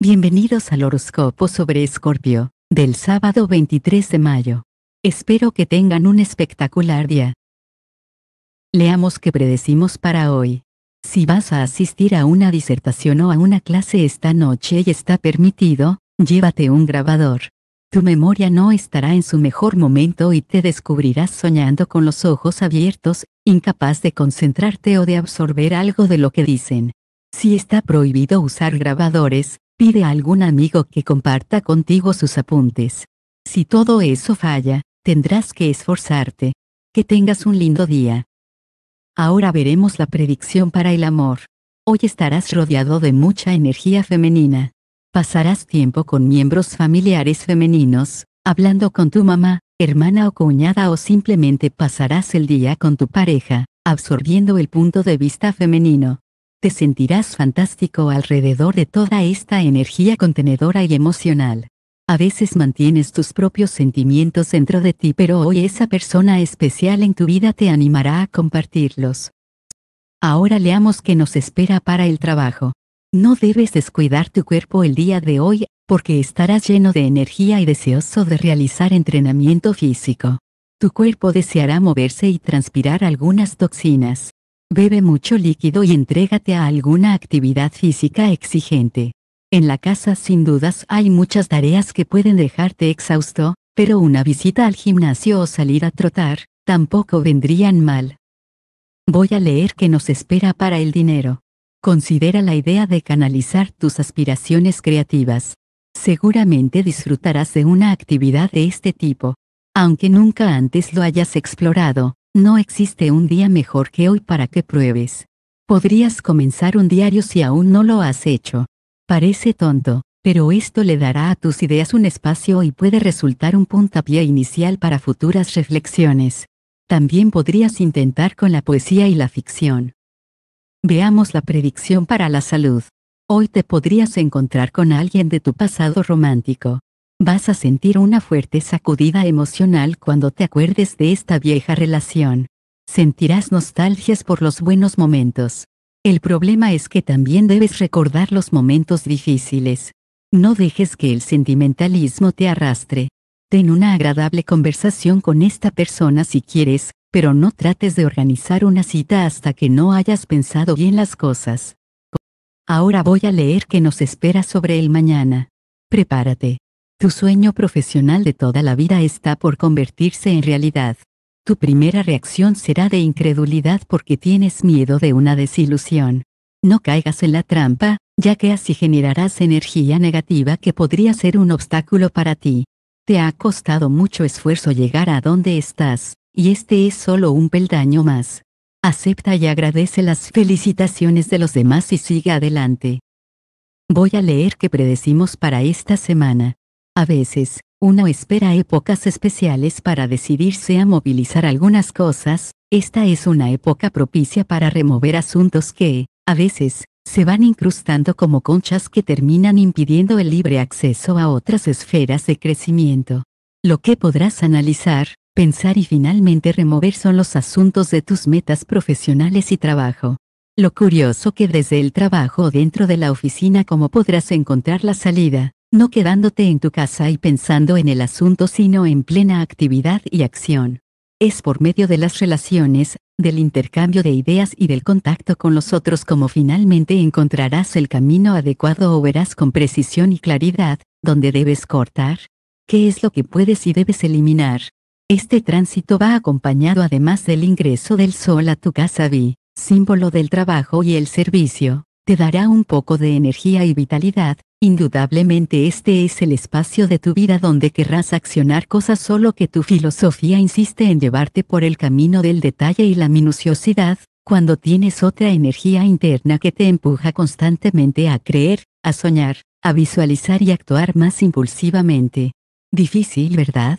Bienvenidos al horóscopo sobre Escorpio, del sábado 23 de mayo. Espero que tengan un espectacular día. Leamos qué predecimos para hoy. Si vas a asistir a una disertación o a una clase esta noche y está permitido, llévate un grabador. Tu memoria no estará en su mejor momento y te descubrirás soñando con los ojos abiertos, incapaz de concentrarte o de absorber algo de lo que dicen. Si está prohibido usar grabadores, Pide a algún amigo que comparta contigo sus apuntes. Si todo eso falla, tendrás que esforzarte. Que tengas un lindo día. Ahora veremos la predicción para el amor. Hoy estarás rodeado de mucha energía femenina. Pasarás tiempo con miembros familiares femeninos, hablando con tu mamá, hermana o cuñada o simplemente pasarás el día con tu pareja, absorbiendo el punto de vista femenino te sentirás fantástico alrededor de toda esta energía contenedora y emocional. A veces mantienes tus propios sentimientos dentro de ti, pero hoy esa persona especial en tu vida te animará a compartirlos. Ahora leamos qué nos espera para el trabajo. No debes descuidar tu cuerpo el día de hoy, porque estarás lleno de energía y deseoso de realizar entrenamiento físico. Tu cuerpo deseará moverse y transpirar algunas toxinas. Bebe mucho líquido y entrégate a alguna actividad física exigente. En la casa sin dudas hay muchas tareas que pueden dejarte exhausto, pero una visita al gimnasio o salir a trotar, tampoco vendrían mal. Voy a leer qué nos espera para el dinero. Considera la idea de canalizar tus aspiraciones creativas. Seguramente disfrutarás de una actividad de este tipo. Aunque nunca antes lo hayas explorado, no existe un día mejor que hoy para que pruebes. Podrías comenzar un diario si aún no lo has hecho. Parece tonto, pero esto le dará a tus ideas un espacio y puede resultar un puntapié inicial para futuras reflexiones. También podrías intentar con la poesía y la ficción. Veamos la predicción para la salud. Hoy te podrías encontrar con alguien de tu pasado romántico. Vas a sentir una fuerte sacudida emocional cuando te acuerdes de esta vieja relación. Sentirás nostalgias por los buenos momentos. El problema es que también debes recordar los momentos difíciles. No dejes que el sentimentalismo te arrastre. Ten una agradable conversación con esta persona si quieres, pero no trates de organizar una cita hasta que no hayas pensado bien las cosas. Ahora voy a leer qué nos espera sobre el mañana. Prepárate. Tu sueño profesional de toda la vida está por convertirse en realidad. Tu primera reacción será de incredulidad porque tienes miedo de una desilusión. No caigas en la trampa, ya que así generarás energía negativa que podría ser un obstáculo para ti. Te ha costado mucho esfuerzo llegar a donde estás, y este es solo un peldaño más. Acepta y agradece las felicitaciones de los demás y siga adelante. Voy a leer qué predecimos para esta semana. A veces, uno espera épocas especiales para decidirse a movilizar algunas cosas, esta es una época propicia para remover asuntos que, a veces, se van incrustando como conchas que terminan impidiendo el libre acceso a otras esferas de crecimiento. Lo que podrás analizar, pensar y finalmente remover son los asuntos de tus metas profesionales y trabajo. Lo curioso que desde el trabajo dentro de la oficina como podrás encontrar la salida, no quedándote en tu casa y pensando en el asunto sino en plena actividad y acción. Es por medio de las relaciones, del intercambio de ideas y del contacto con los otros como finalmente encontrarás el camino adecuado o verás con precisión y claridad, dónde debes cortar, qué es lo que puedes y debes eliminar. Este tránsito va acompañado además del ingreso del sol a tu casa vi, símbolo del trabajo y el servicio, te dará un poco de energía y vitalidad, Indudablemente este es el espacio de tu vida donde querrás accionar cosas solo que tu filosofía insiste en llevarte por el camino del detalle y la minuciosidad, cuando tienes otra energía interna que te empuja constantemente a creer, a soñar, a visualizar y actuar más impulsivamente. Difícil, ¿verdad?